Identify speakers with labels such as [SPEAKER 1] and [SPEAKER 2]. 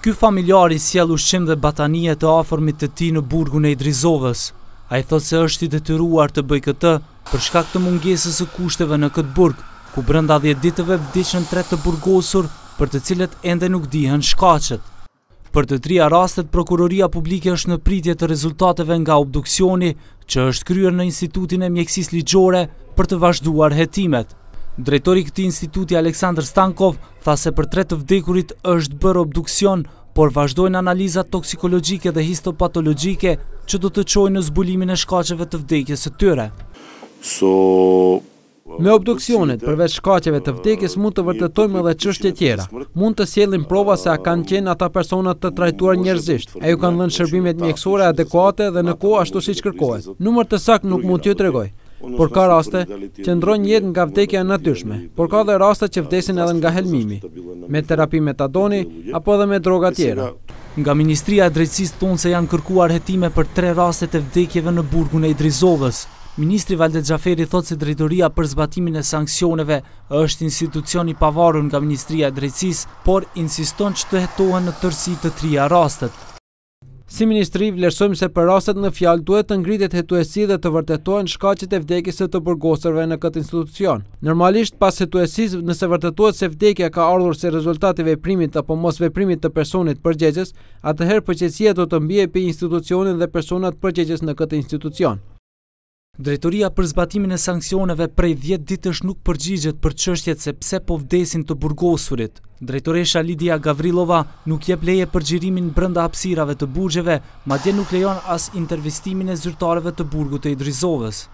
[SPEAKER 1] Ky familjar i sjell ushqim dhe batanie të afërmit të tij në burgun e Idrizovës. Ai thot se është i detyruar të bëj këtë për shkak të mungesës së kushteve në këtë burg, ku brenda 10 ditëve vdiqën 3 të burgosur, për të cilët ende nuk dihen shkaqet. Për të trija rastet, Prokuroria Publike është në pritje të rezultateve nga obduksioni, që është kryer në Institutin e Mjekësis Ligjore për të vazhduar hetimet. Drejtori këti instituti Aleksandr Stankov tha se për tre të vdekurit është bërë obduksion, por vazhdojnë analizat toksikologjike dhe histopatologjike që do të qojnë në zbulimin e shkacheve të vdekjes të tyre. Me obduksionet, përveç shkacheve të vdekjes, mund
[SPEAKER 2] të vërtetojmë edhe qështje tjera. Mund të sjellin prova se a kanë qenë ata personat të trajtuar njerëzisht, a ju kanë dhënë shërbimet mjekësore adekuate dhe në ko ashtu si që kërkohet. Numër të sak nuk mund t'ju të regoj. Por ka raste që ndronë jetë nga vdekja në por ka dhe raste që
[SPEAKER 1] vdesin edhe nga helmimi me terapi metadoni apo dhe me droga tjera. Nga Ministria e Drejtsis tonë se janë kërkuar hetime për tre rastet e vdekjeve në burgun e Idrizovës. Ministri Valde Gjaferi thot se drejtoria për zbatimin e sankcioneve është institucioni pavarun nga Ministria e Drejtsis, por insiston që të hetohen në tërsi të trija rastet. Si ministri, vlerësojmë se për rastet në fjalë duhet të ngritet hetuesi dhe të vërtetohen
[SPEAKER 2] shkaqet e vdekjes së të burgosurve në këtë institucion. Normalisht pas hetuesisë, nëse vërtetohet se vdekja ka ardhur si rezultat i veprimit apo mosveprimit të personit përgjegjës, atëherë
[SPEAKER 1] përgjegjësia do të mbijë pe institucionin dhe personat përgjegjës në këtë institucion. Drejtoria për zbatimin e sankcioneve prej 10 ditësh nuk përgjigjet për çështjet se pse po vdesin të burgosurit. Drejtoresha Lidia Gavrilova nuk jep leje për xhirimin brenda hapësirave të burgjeve, madje nuk lejon as intervistimin e zyrtarëve të burgut të Idrizovës.